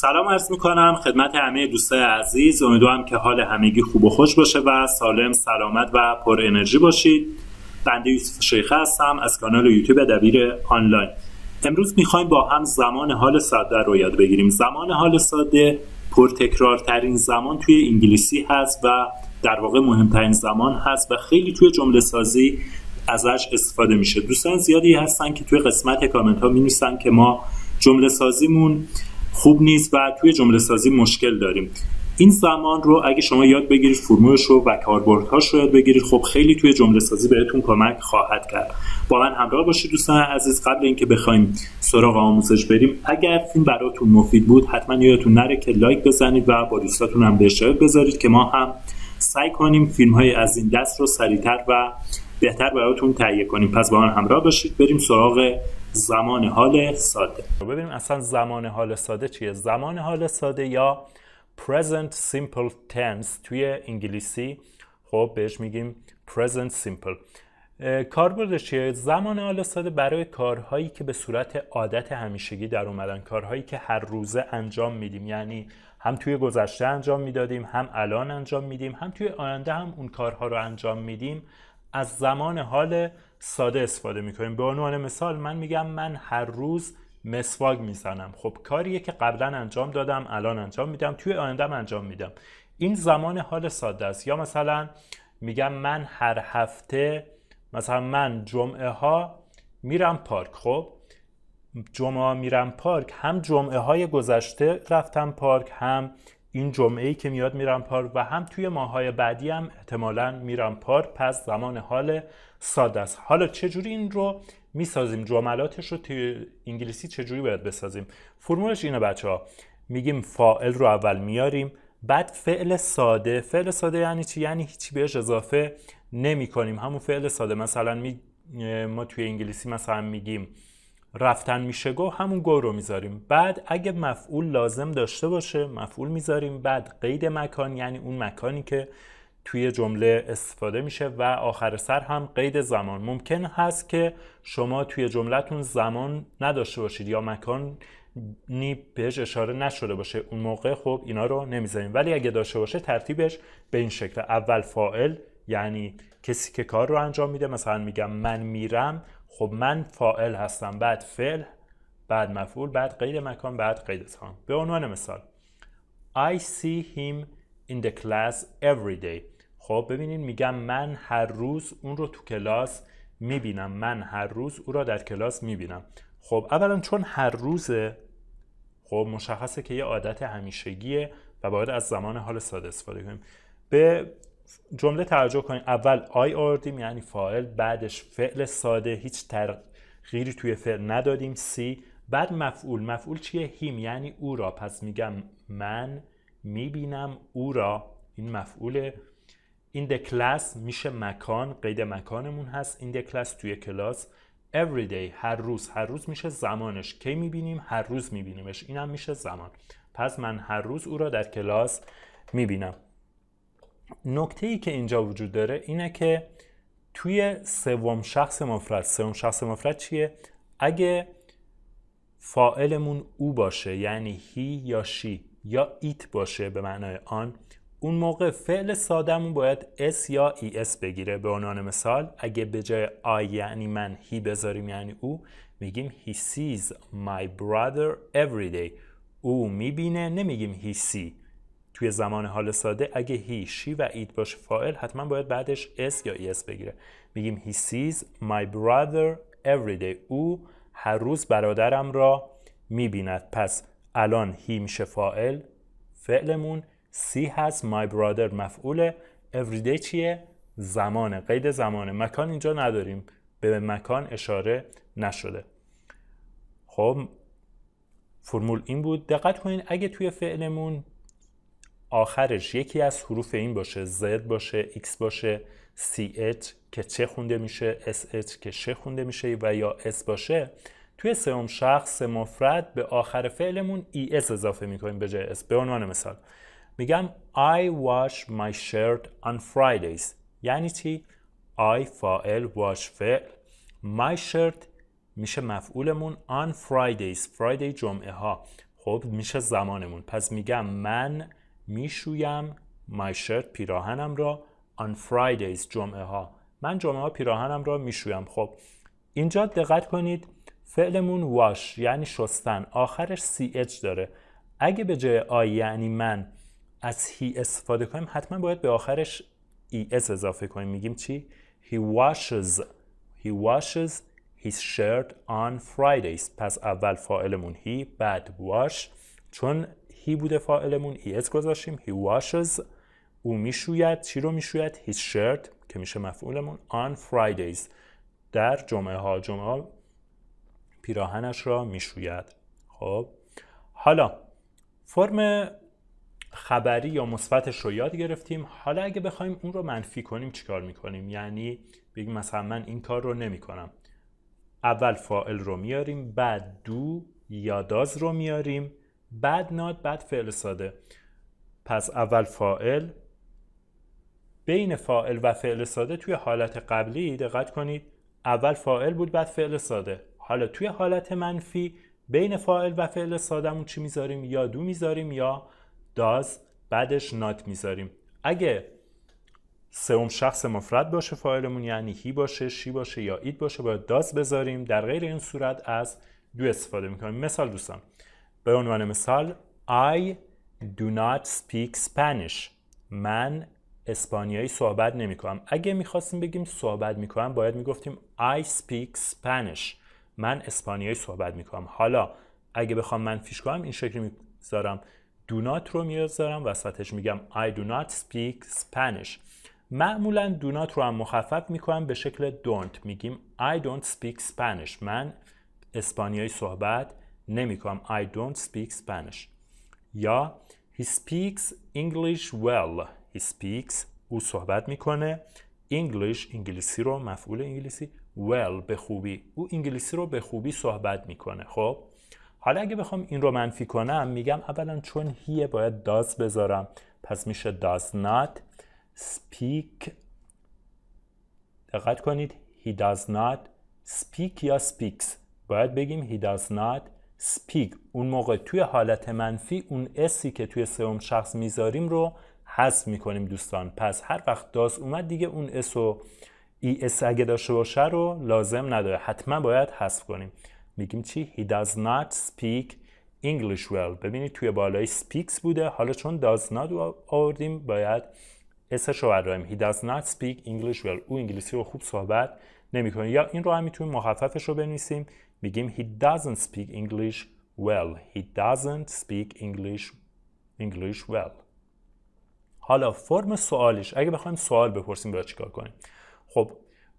سلام عرض می کنم خدمت همه دوستای عزیز امیدوارم که حال همگی خوب و خوش باشه و سالم سلامت و پر انرژی باشید بنده یوسف شیخه هستم از کانال یوتیوب دبیر آنلاین امروز میخوایم با هم زمان حال ساده رو یاد بگیریم زمان حال ساده پرتکرارترین زمان توی انگلیسی هست و در واقع مهمترین زمان هست و خیلی توی جمله سازی ازش استفاده میشه دوستان زیادی هستن که توی قسمت کامنت ها می که ما جمله سازیمون خوب نیست و توی جمله سازی مشکل داریم این زمان رو اگه شما یاد بگیرید فرمولش رو و کاربردهاش رو یاد بگیرید خب خیلی توی جمله سازی بهتون کمک خواهد کرد با من همراه باشید دوستان عزیز قبل اینکه بخوایم سراغ آموزش بریم اگر فیلم براتون مفید بود حتما یادتون نره که لایک بزنید و با دوستاتون هم به اشتراک بذارید که ما هم سعی کنیم فیلم های از این دست رو سریعتر و بهتر براتون تهیه کنیم پس با من همراه باشید بریم سراغ زمان حال ساده ببینیم اصلا زمان حال ساده چیه زمان حال ساده یا present simple tense توی انگلیسی خب بهش میگیم present simple کاربردش چیه زمان حال ساده برای کارهایی که به صورت عادت همیشگی در اومدن کارهایی که هر روزه انجام میدیم یعنی هم توی گذشته انجام میدادیم هم الان انجام میدیم هم توی آینده هم اون کارها رو انجام میدیم از زمان حال ساده استفاده میکنیم به عنوان مثال من میگم من هر روز مسواک میزنم خب کاریه که قبلا انجام دادم الان انجام میدم توی آیندهم انجام میدم این زمان حال ساده است یا مثلا میگم من هر هفته مثلا من جمعه ها میرم پارک خب جمعه ها میرم پارک هم جمعه های گذشته رفتم پارک هم این جمعه ای که میاد میرم پار و هم توی ماهای بعدی هم احتمالا میرم پار پس زمان حال ساده است حالا چجوری این رو میسازیم جملاتش رو توی انگلیسی چجوری باید بسازیم فرمولش اینه بچه ها میگیم فائل رو اول میاریم بعد فعل ساده فعل ساده یعنی چی یعنی هیچی بهش اضافه نمی کنیم همون فعل ساده مثلا می... ما توی انگلیسی مثلا میگیم رفتن میشه گو همون گو رو میذاریم بعد اگه مفعول لازم داشته باشه مفعول میذاریم بعد قید مکان یعنی اون مکانی که توی جمله استفاده میشه و آخر سر هم قید زمان ممکن هست که شما توی جملهتون زمان نداشته باشید یا مکان نی بهش اشاره نشده باشه اون موقع خب اینا رو نمیذاریم ولی اگه داشته باشه ترتیبش به این شکل اول فائل یعنی کسی که کار رو انجام میده مثلا میگم من میرم خب من فائل هستم بعد فعل بعد مفعول بعد قید مکان بعد قید تام به عنوان مثال I see him in the class every day خب ببینید میگم من هر روز اون رو تو کلاس میبینم من هر روز او را در کلاس میبینم خب اولا چون هر روزه خب مشخصه که یه عادت همیشگیه و باید از زمان حال ساده استفاده کنیم به جمله توجه کنید اول آی آوردیم یعنی فاعل بعدش فعل ساده هیچ تغییری توی فعل ندادیم سی بعد مفعول مفعول چیه هیم یعنی او را پس میگم من میبینم او را این مفعوله این کلاس میشه مکان قید مکانمون هست این کلاس توی کلاس every day هر روز هر روز میشه زمانش کی میبینیم هر روز میبینیمش اینم میشه زمان پس من هر روز او را در کلاس میبینم نکته ای که اینجا وجود داره اینه که توی سوم شخص مفرد سوم شخص مفرد چیه اگه فائلمون او باشه یعنی هی یا شی یا ایت باشه به معنای آن اون موقع فعل سادهمون باید اس یا ای اس بگیره به عنوان مثال اگه به جای آی یعنی من هی بذاریم یعنی او میگیم he sees my brother every day او میبینه نمیگیم he see توی زمان حال ساده اگه هی شی و اید باشه فاعل حتما باید بعدش اس یا ایس بگیره میگیم he sees my brother every دی او هر روز برادرم را میبیند پس الان هی میشه فاعل فعلمون سی هست my brother مفعول دی چیه زمانه قید زمانه مکان اینجا نداریم به مکان اشاره نشده خب فرمول این بود دقت کنین اگه توی فعلمون آخرش یکی از حروف این باشه Z باشه X باشه CH که چه خونده میشه SH که چه خونده میشه و یا S باشه توی سوم شخص مفرد به آخر فعلمون ES اضافه میکنیم به جای S به عنوان مثال میگم I wash my shirt on Fridays یعنی چی؟ I فاعل wash فعل my shirt میشه مفعولمون on Fridays Friday جمعه ها خب میشه زمانمون پس میگم من میشویم my shirt پیراهنم را on Fridays جمعه ها من جمعه ها پیراهنم را میشویم خب اینجا دقت کنید فعلمون واش یعنی شستن آخرش ch داره اگه به جای آی یعنی من از هی استفاده کنیم حتما باید به آخرش es اضافه کنیم میگیم چی he washes he washes his shirt on Fridays پس اول فاعلمون هی بعد واش چون هی بوده فاعلمون is گذاشتیم هی واشز او میشوید چی رو میشوید his شرت که میشه مفعولمون آن Fridays در جمعه ها جمعه ها پیراهنش را میشوید خب حالا فرم خبری یا مثبتش رو یاد گرفتیم حالا اگه بخوایم اون رو منفی کنیم چیکار میکنیم یعنی بگیم مثلا من این کار رو نمیکنم اول فائل رو میاریم بعد دو یا داز رو میاریم بعد ناد بعد فعل ساده پس اول فاعل بین فاعل و فعل ساده توی حالت قبلی دقت کنید اول فاعل بود بعد فعل ساده حالا توی حالت منفی بین فاعل و فعل سادهمون چی میذاریم یا دو میذاریم یا داز بعدش نات میذاریم اگه سوم شخص مفرد باشه فاعلمون یعنی هی باشه شی باشه یا اید باشه باید داز بذاریم در غیر این صورت از دو استفاده میکنیم مثال دوستان به عنوان مثال I do not speak Spanish من اسپانیایی صحبت نمی کنم اگه میخواستیم بگیم صحبت می کنم باید میگفتیم I speak Spanish من اسپانیایی صحبت می کنم حالا اگه بخوام منفیش کنم این شکلی میذارم do not رو میذارم وسطش میگم I do not speak Spanish معمولا do not رو هم مخفف میکنم به شکل don't میگیم I don't speak Spanish من اسپانیایی صحبت نمیکنم I don't speak Spanish یا He speaks English well He speaks او صحبت میکنه English انگلیسی رو مفعول انگلیسی well به خوبی او انگلیسی رو به خوبی صحبت میکنه خب حالا اگه بخوام این رو منفی کنم میگم اولا چون هیه باید داز بذارم پس میشه does not speak دقت کنید he does not speak یا speaks باید بگیم he does not speak اون موقع توی حالت منفی اون اسی که توی سوم شخص میذاریم رو حذف میکنیم دوستان پس هر وقت داز اومد دیگه اون اس و ای e اس اگه داشته باشه رو لازم نداره حتما باید حذف کنیم میگیم چی he does not speak English well ببینید توی بالای speaks بوده حالا چون does not آوردیم باید اسش رو برداریم he does not speak English well او انگلیسی رو خوب صحبت نمیکنه یا این رو هم میتونیم مخففش رو بنویسیم میگیم he doesn't speak English well he doesn't speak English English well حالا فرم سوالش اگه بخوایم سوال بپرسیم باید چیکار کنیم خب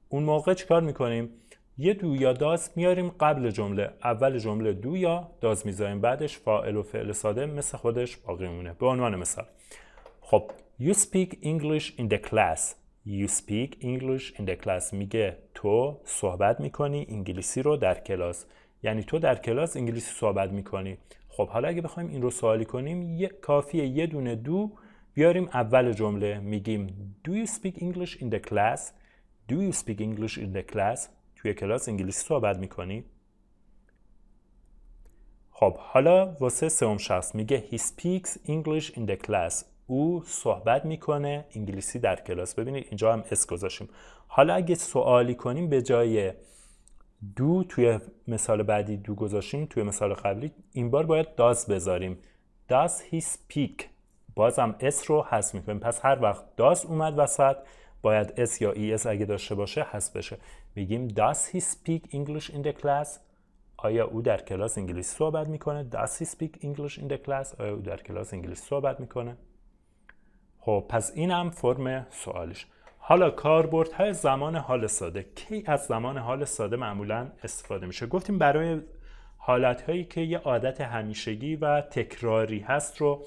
اون موقع چیکار میکنیم یه دو یا داز میاریم قبل جمله اول جمله دو یا داز میذاریم بعدش فاعل و فعل ساده مثل خودش باقی مونه به عنوان مثال خب you speak English in the class You speak English in the class میگه تو صحبت میکنی انگلیسی رو در کلاس یعنی تو در کلاس انگلیسی صحبت میکنی خب حالا اگه بخوایم این رو سوالی کنیم یه، کافیه یه دونه دو بیاریم اول جمله میگیم Do you speak English in the class? Do you speak English in the class? توی کلاس انگلیسی صحبت میکنی؟ خب حالا واسه سوم شخص میگه He speaks English in the class او صحبت میکنه انگلیسی در کلاس ببینید اینجا هم اس گذاشیم حالا اگه سوالی کنیم به جای دو توی مثال بعدی دو گذاشیم توی مثال قبلی این بار باید داز بذاریم داز هی سپیک بازم اس رو حذف میکنیم پس هر وقت داز اومد وسط باید اس یا ای اس اگه داشته باشه حذف بشه میگیم does he speak English in the class آیا او در کلاس انگلیسی صحبت میکنه does he speak English in the class آیا او در کلاس انگلیسی صحبت میکنه خب پس این هم فرم سوالش حالا کاربرد های زمان حال ساده کی از زمان حال ساده معمولا استفاده میشه گفتیم برای حالت هایی که یه عادت همیشگی و تکراری هست رو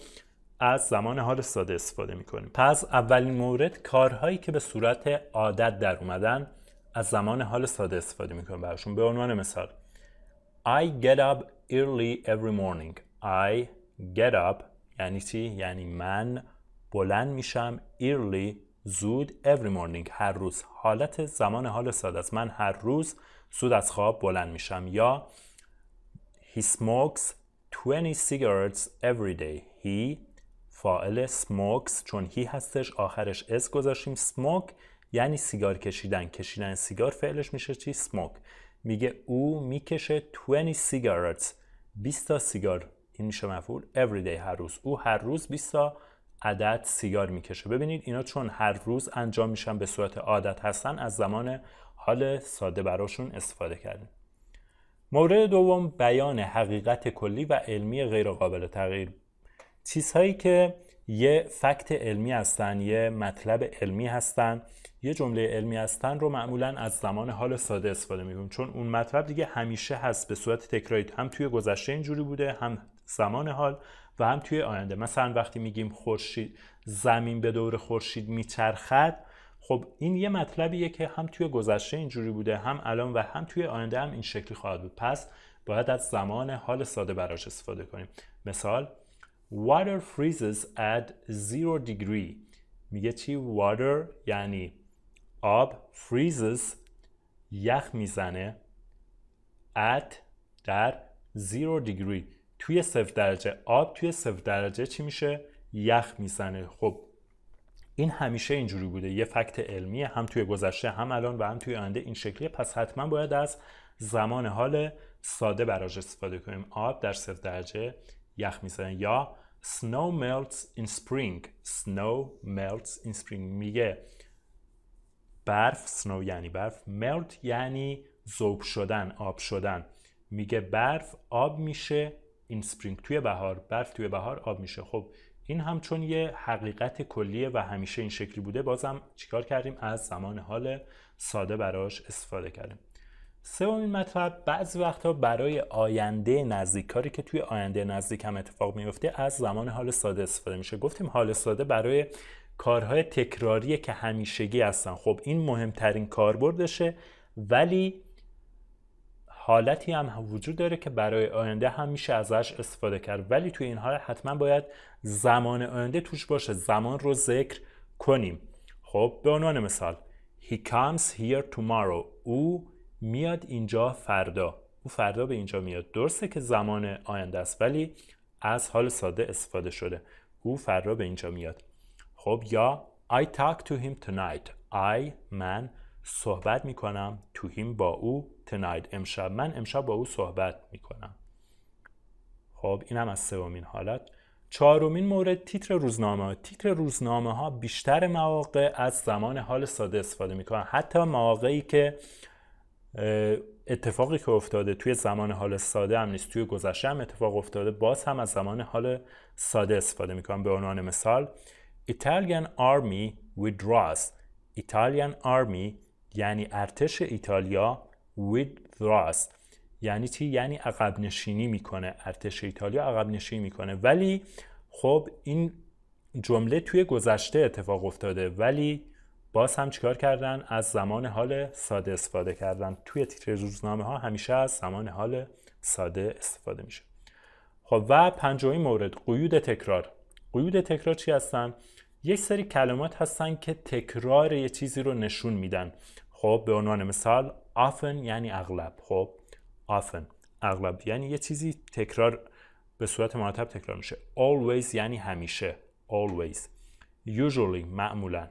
از زمان حال ساده استفاده میکنیم پس اولین مورد کارهایی که به صورت عادت در اومدن از زمان حال ساده استفاده میکنیم براشون به عنوان مثال I get up early every morning I get up یعنی چی؟ یعنی من بلند میشم early زود every morning هر روز حالت زمان حال ساده است من هر روز زود از خواب بلند میشم یا he smokes 20 cigarettes every day he فاعل smokes چون هی هستش آخرش اس گذاشتیم smoke یعنی سیگار کشیدن کشیدن سیگار فعلش میشه چی smoke میگه او میکشه 20 cigarettes 20 تا سیگار این میشه مفعول every day هر روز او هر روز 20 تا عدد سیار میکشه ببینید اینا چون هر روز انجام میشن به صورت عادت هستن از زمان حال ساده براشون استفاده کردیم مورد دوم بیان حقیقت کلی و علمی غیرقابل تغییر چیزهایی که یه فکت علمی هستن یه مطلب علمی هستن یه جمله علمی هستن رو معمولا از زمان حال ساده استفاده میکنیم چون اون مطلب دیگه همیشه هست به صورت تکراری هم توی گذشته اینجوری بوده هم زمان حال و هم توی آینده مثلا وقتی میگیم خورشید زمین به دور خورشید میچرخد خب این یه مطلبیه که هم توی گذشته اینجوری بوده هم الان و هم توی آینده هم این شکلی خواهد بود پس باید از زمان حال ساده براش استفاده کنیم مثال water freezes at zero degree میگه چی water یعنی آب freezes یخ میزنه at در zero degree توی صفر درجه آب توی صفر درجه چی میشه یخ میزنه خب این همیشه اینجوری بوده یه فکت علمیه هم توی گذشته هم الان و هم توی آینده این شکلیه پس حتما باید از زمان حال ساده براش استفاده کنیم آب در صفر درجه یخ میزنه یا snow melts in spring snow melts in spring میگه برف snow یعنی برف melt یعنی ذوب شدن آب شدن میگه برف آب میشه این سپرینگ توی بهار برف توی بهار آب میشه خب این هم چون یه حقیقت کلیه و همیشه این شکلی بوده بازم چیکار کردیم از زمان حال ساده براش استفاده کردیم سومین مطلب بعضی وقتها برای آینده نزدیک کاری که توی آینده نزدیک هم اتفاق میفته از زمان حال ساده استفاده میشه گفتیم حال ساده برای کارهای تکراری که همیشگی هستن خب این مهمترین کاربردشه ولی حالتی هم وجود داره که برای آینده هم میشه ازش استفاده کرد ولی توی این حال حتما باید زمان آینده توش باشه زمان رو ذکر کنیم خب به عنوان مثال He comes here tomorrow او میاد اینجا فردا او فردا به اینجا میاد درسته که زمان آینده است ولی از حال ساده استفاده شده او فردا به اینجا میاد خب یا I talk to him tonight I من صحبت میکنم توهیم با او tonight امشب من امشب با او صحبت میکنم خب اینم از سومین حالت چهارمین مورد تیتر روزنامه تیتر روزنامه ها بیشتر مواقع از زمان حال ساده استفاده میکنن حتی مواقعی که اتفاقی که افتاده توی زمان حال ساده هم نیست توی گذشته هم اتفاق افتاده باز هم از زمان حال ساده استفاده میکنم به عنوان مثال Italian army withdraws Italian army یعنی ارتش ایتالیا withdraws یعنی چی یعنی عقب نشینی میکنه ارتش ایتالیا عقب نشینی میکنه ولی خب این جمله توی گذشته اتفاق افتاده ولی باز هم چیکار کردن از زمان حال ساده استفاده کردن توی تیتر روزنامه ها همیشه از زمان حال ساده استفاده میشه خب و پنجمین مورد قیود تکرار قیود تکرار چی هستن یک سری کلمات هستن که تکرار یه چیزی رو نشون میدن خب به عنوان مثال often یعنی اغلب خب often اغلب یعنی یه چیزی تکرار به صورت مرتب تکرار میشه always یعنی همیشه always usually معمولا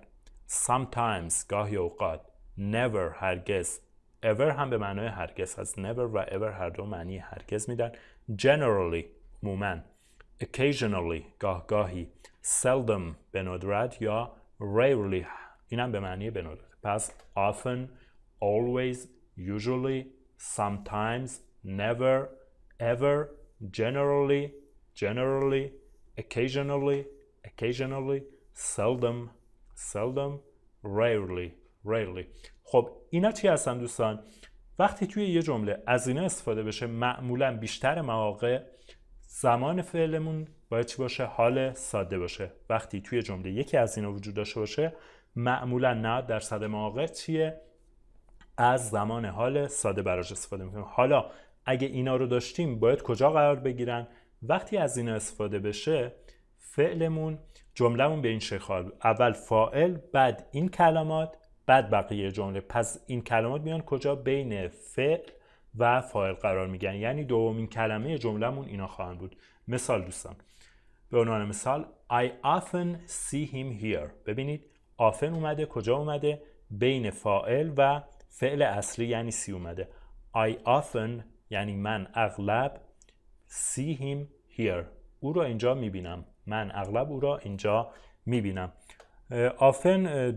sometimes گاهی اوقات never هرگز ever هم به معنای هرگز از never و ever هر دو معنی هرگز میدن generally مومن occasionally گاه گاهی seldom به ندرت یا rarely اینم به معنی به ندرت پس often always usually sometimes never ever generally generally occasionally occasionally seldom seldom rarely rarely خب اینا چی هستن دوستان وقتی توی یه جمله از اینا استفاده بشه معمولا بیشتر مواقع زمان فعلمون باید چی باشه حال ساده باشه وقتی توی جمله یکی از اینا وجود داشته باشه معمولا 90 درصد مواقع چیه از زمان حال ساده براش استفاده میکنیم حالا اگه اینا رو داشتیم باید کجا قرار بگیرن وقتی از اینا استفاده بشه فعلمون جملهمون به این شکل اول فاعل بعد این کلمات بعد بقیه جمله پس این کلمات میان کجا بین فعل و فاعل قرار میگن یعنی دومین کلمه جملهمون اینا خواهند بود مثال دوستان به عنوان مثال I often see him here ببینید often اومده کجا اومده بین فاعل و فعل اصلی یعنی سی اومده I often یعنی من اغلب see him here او را اینجا میبینم من اغلب او را اینجا میبینم often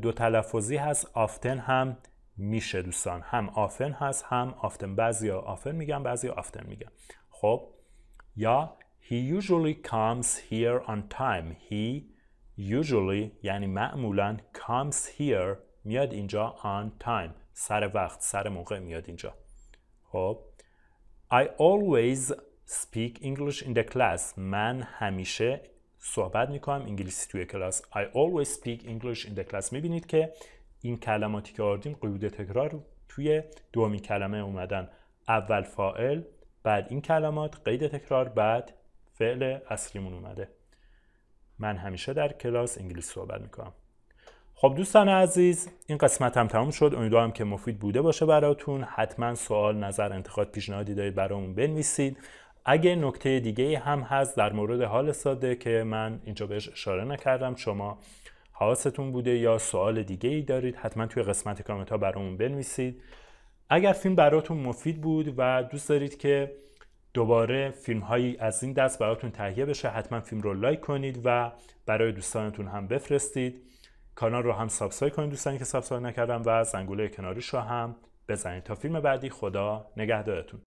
دو تلفظی هست often هم میشه دوستان هم آفن هست هم آفتن ها آفن میگن ها آفتن میگن خب یا he usually comes here on time he usually یعنی معمولا comes here میاد اینجا on time سر وقت سر موقع میاد اینجا خب I always speak English in the class من همیشه صحبت میکنم انگلیسی توی کلاس I always speak English in the class میبینید که این کلماتی که آوردیم قیود تکرار توی دومین کلمه اومدن اول فائل بعد این کلمات قید تکرار بعد فعل اصلیمون اومده من همیشه در کلاس انگلیس صحبت میکنم خب دوستان عزیز این قسمت هم تموم شد امیدوارم که مفید بوده باشه براتون حتما سوال نظر انتقاد پیشنهادی دارید برامون بنویسید اگه نکته دیگه هم هست در مورد حال ساده که من اینجا بهش اشاره نکردم شما حواستون بوده یا سوال دیگه ای دارید حتما توی قسمت کامنت ها برامون بنویسید اگر فیلم براتون مفید بود و دوست دارید که دوباره فیلم هایی از این دست براتون تهیه بشه حتما فیلم رو لایک کنید و برای دوستانتون هم بفرستید کانال رو هم سابسکرایب کنید دوستانی که سابسکرایب نکردم و زنگوله کناریش رو هم بزنید تا فیلم بعدی خدا نگهدارتون